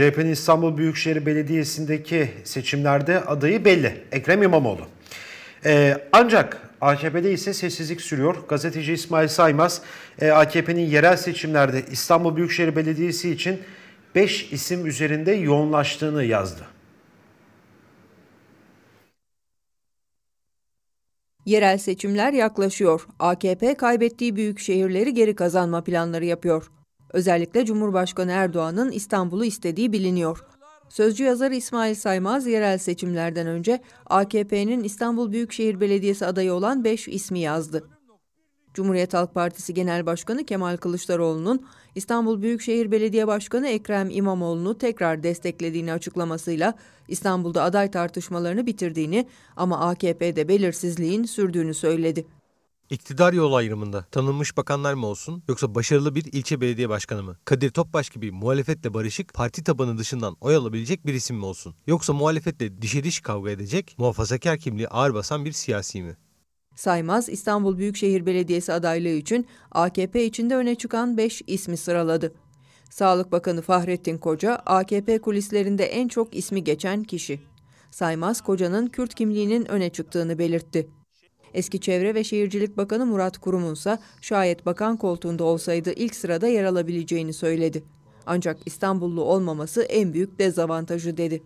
CHP'nin İstanbul Büyükşehir Belediyesi'ndeki seçimlerde adayı belli. Ekrem İmamoğlu. Ee, ancak AKP'de ise sessizlik sürüyor. Gazeteci İsmail Saymaz, e, AKP'nin yerel seçimlerde İstanbul Büyükşehir Belediyesi için 5 isim üzerinde yoğunlaştığını yazdı. Yerel seçimler yaklaşıyor. AKP kaybettiği büyük şehirleri geri kazanma planları yapıyor. Özellikle Cumhurbaşkanı Erdoğan'ın İstanbul'u istediği biliniyor. Sözcü Yazar İsmail Saymaz yerel seçimlerden önce AKP'nin İstanbul Büyükşehir Belediyesi adayı olan 5 ismi yazdı. Cumhuriyet Halk Partisi Genel Başkanı Kemal Kılıçdaroğlu'nun İstanbul Büyükşehir Belediye Başkanı Ekrem İmamoğlu'nu tekrar desteklediğini açıklamasıyla İstanbul'da aday tartışmalarını bitirdiğini ama AKP'de belirsizliğin sürdüğünü söyledi. İktidar yol ayrımında tanınmış bakanlar mı olsun yoksa başarılı bir ilçe belediye başkanı mı? Kadir Topbaş gibi muhalefetle barışık parti tabanı dışından oy alabilecek bir isim mi olsun? Yoksa muhalefetle dişe diş kavga edecek muhafazakar kimliği ağır basan bir siyasi mi? Saymaz İstanbul Büyükşehir Belediyesi adaylığı için AKP içinde öne çıkan 5 ismi sıraladı. Sağlık Bakanı Fahrettin Koca AKP kulislerinde en çok ismi geçen kişi. Saymaz Koca'nın Kürt kimliğinin öne çıktığını belirtti. Eski Çevre ve Şehircilik Bakanı Murat Kurum'un ise şayet bakan koltuğunda olsaydı ilk sırada yer alabileceğini söyledi. Ancak İstanbullu olmaması en büyük dezavantajı dedi.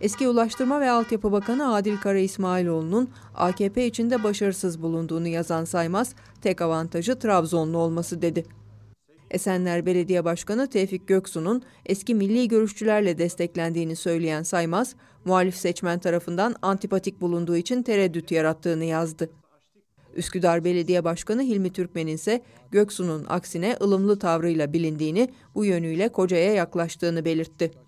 Eski Ulaştırma ve Altyapı Bakanı Adil Kara İsmailoğlu'nun AKP içinde başarısız bulunduğunu yazan Saymaz, tek avantajı Trabzonlu olması dedi. Esenler Belediye Başkanı Tevfik Göksu'nun eski milli görüşçülerle desteklendiğini söyleyen Saymaz, muhalif seçmen tarafından antipatik bulunduğu için tereddüt yarattığını yazdı. Üsküdar Belediye Başkanı Hilmi Türkmen'in ise Göksu'nun aksine ılımlı tavrıyla bilindiğini, bu yönüyle Koca'ya yaklaştığını belirtti.